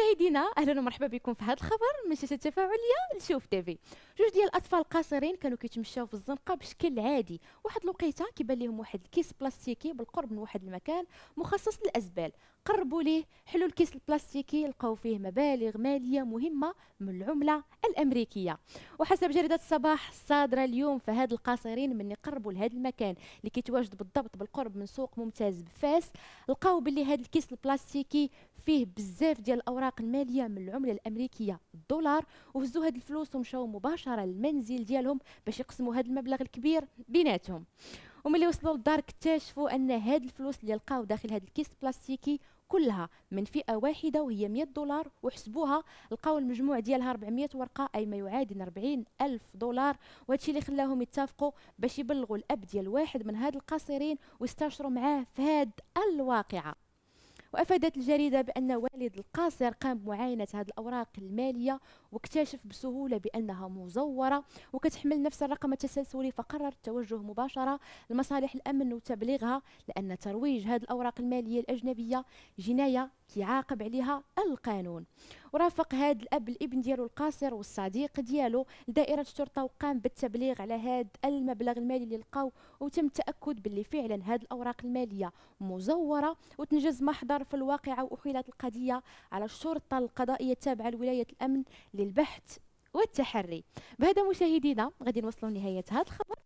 مشاهدينا اهلا ومرحبا بكم في هذا الخبر من شاشه التفاعليه لشوف تيفي جوج ديال الاطفال قاصرين كانوا كيتمشاو في الزنقه بشكل عادي واحد الوقيته كيبان لهم واحد الكيس بلاستيكي بالقرب من واحد المكان مخصص للازبال قربوا ليه حلوا الكيس البلاستيكي لقاو فيه مبالغ ماليه مهمه من العمله الامريكيه وحسب جريده الصباح الصادره اليوم فهاد القاصرين من قربوا لهذا المكان اللي كيتواجد بالضبط بالقرب من سوق ممتاز بفاس لقاو باللي هذا الكيس البلاستيكي فيه بزاف ديال الاوراق الماليه من العمله الامريكيه الدولار وهزوا هاد الفلوس ومشاو مباشره للمنزل ديالهم باش يقسموا هاد المبلغ الكبير بيناتهم وملي وصلوا للدار اكتشفوا ان هاد الفلوس اللي لقاو داخل هاد الكيس بلاستيكي كلها من فئه واحده وهي 100 دولار وحسبوها لقاو المجموع ديالها 400 ورقه اي ما يعادل 40 الف دولار الشيء اللي خلاهم يتفقوا باش يبلغوا الاب ديال واحد من هاد القاصرين ويستشروا معاه في هاد الواقعه وافادت الجريده بان والد القاصر قام بمعاينه هذه الاوراق الماليه واكتشف بسهوله بانها مزوره وكتحمل نفس الرقم التسلسلي فقرر التوجه مباشره لمصالح الامن وتبليغها لان ترويج هذه الاوراق الماليه الاجنبيه جنايه كيعاقب عليها القانون ورافق هذا الاب الابن ديالو القاصر والصديق ديالو لدائره الشرطه وقام بالتبليغ على هذا المبلغ المالي اللي لقاو وتم التاكد باللي فعلا هذه الاوراق الماليه مزوره وتنجز محضر في الواقعه واحيلت القضيه على الشرطه القضائيه التابعه لولايه الامن للبحث والتحري بهذا مشاهدينا غادي نوصلوا لنهايه هذا الخبر